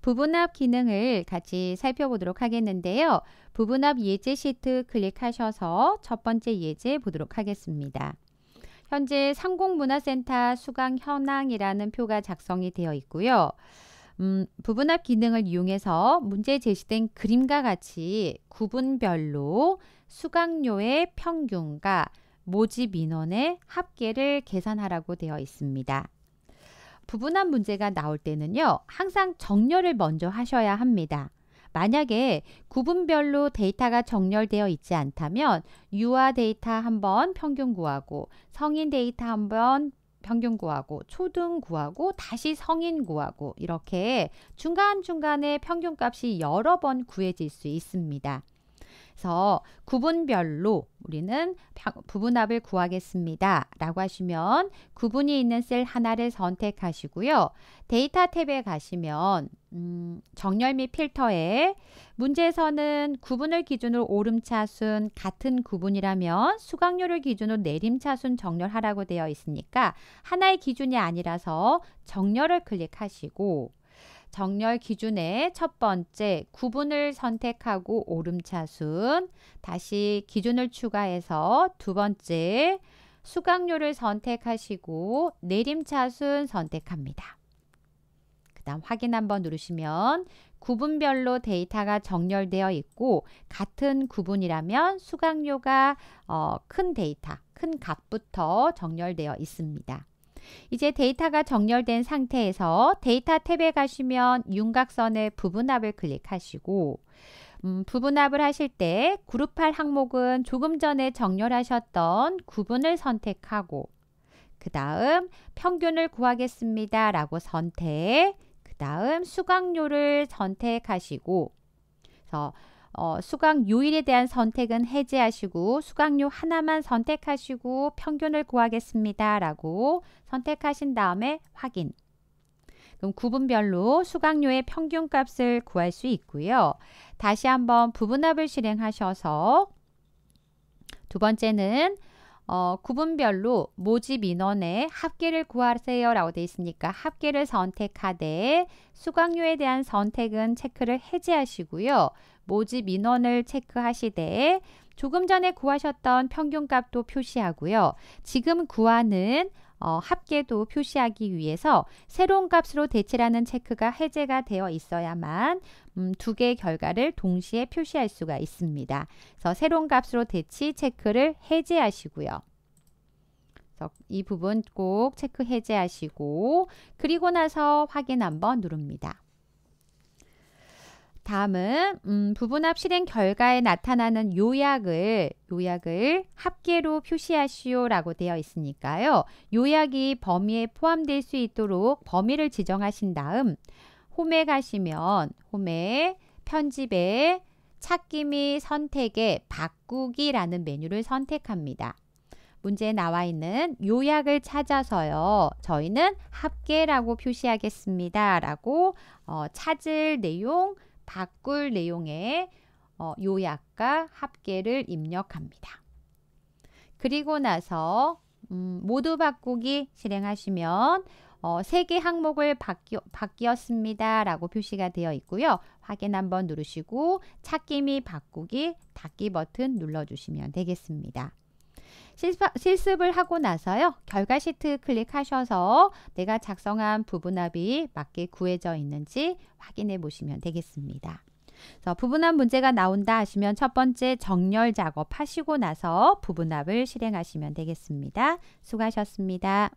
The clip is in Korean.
부분합 기능을 같이 살펴보도록 하겠는데요. 부분합 예제 시트 클릭하셔서 첫 번째 예제 보도록 하겠습니다. 현재 상공문화센터 수강 현황이라는 표가 작성이 되어 있고요. 음, 부분합 기능을 이용해서 문제 제시된 그림과 같이 구분별로 수강료의 평균과 모집 인원의 합계를 계산하라고 되어 있습니다. 부분한 문제가 나올 때는요. 항상 정렬을 먼저 하셔야 합니다. 만약에 구분별로 데이터가 정렬되어 있지 않다면 유아 데이터 한번 평균 구하고 성인 데이터 한번 평균 구하고 초등 구하고 다시 성인 구하고 이렇게 중간중간에 평균값이 여러 번 구해질 수 있습니다. 그래서 구분별로 우리는 부분합을 구하겠습니다. 라고 하시면 구분이 있는 셀 하나를 선택하시고요. 데이터 탭에 가시면 음, 정렬 및 필터에 문제에서는 구분을 기준으로 오름차순 같은 구분이라면 수강료를 기준으로 내림차순 정렬하라고 되어 있으니까 하나의 기준이 아니라서 정렬을 클릭하시고 정렬 기준에첫 번째 구분을 선택하고 오름차순 다시 기준을 추가해서 두 번째 수강료를 선택하시고 내림차순 선택합니다. 그 다음 확인 한번 누르시면 구분별로 데이터가 정렬되어 있고 같은 구분이라면 수강료가 어, 큰 데이터, 큰 값부터 정렬되어 있습니다. 이제 데이터가 정렬된 상태에서 데이터 탭에 가시면 윤곽선의 부분합을 클릭하시고 음, 부분합을 하실 때 그룹할 항목은 조금 전에 정렬하셨던 구분을 선택하고 그 다음 평균을 구하겠습니다 라고 선택 그 다음 수강료를 선택하시고 그래서 어, 수강 요일에 대한 선택은 해제하시고 수강료 하나만 선택하시고 평균을 구하겠습니다. 라고 선택하신 다음에 확인. 그럼 구분별로 수강료의 평균값을 구할 수 있고요. 다시 한번 부분합을 실행하셔서 두 번째는 어, 구분별로 모집 인원의 합계를 구하세요 라고 되어 있으니까 합계를 선택하되 수강료에 대한 선택은 체크를 해제하시고요. 모집 인원을 체크하시되 조금 전에 구하셨던 평균값도 표시하고요. 지금 구하는 어, 합계도 표시하기 위해서 새로운 값으로 대체라는 체크가 해제가 되어 있어야만 음, 두 개의 결과를 동시에 표시할 수가 있습니다. 그래서 새로운 값으로 대치 체크를 해제하시고요. 이 부분 꼭 체크 해제하시고 그리고 나서 확인 한번 누릅니다. 다음은 음, 부분합 실행 결과에 나타나는 요약을 요약을 합계로 표시하시오라고 되어 있으니까요. 요약이 범위에 포함될 수 있도록 범위를 지정하신 다음 홈에 가시면 홈에 편집에 찾기 및 선택에 바꾸기라는 메뉴를 선택합니다. 문제에 나와 있는 요약을 찾아서요. 저희는 합계라고 표시하겠습니다. 라고 어, 찾을 내용 바꿀 내용의 어, 요약과 합계를 입력합니다. 그리고 나서 음, 모두 바꾸기 실행하시면 어, 3개 항목을 바뀌, 바뀌었습니다. 라고 표시가 되어 있고요. 확인 한번 누르시고 찾기 및 바꾸기 닫기 버튼 눌러주시면 되겠습니다. 실습, 을 하고 나서요. 결과 시트 클릭하셔서 내가 작성한 부분합이 맞게 구해져 있는지 확인해 보시면 되겠습니다. 그래서 부분합 문제가 나온다 하시면 첫 번째 정렬 작업 하시고 나서 부분합을 실행하시면 되겠습니다. 수고하셨습니다.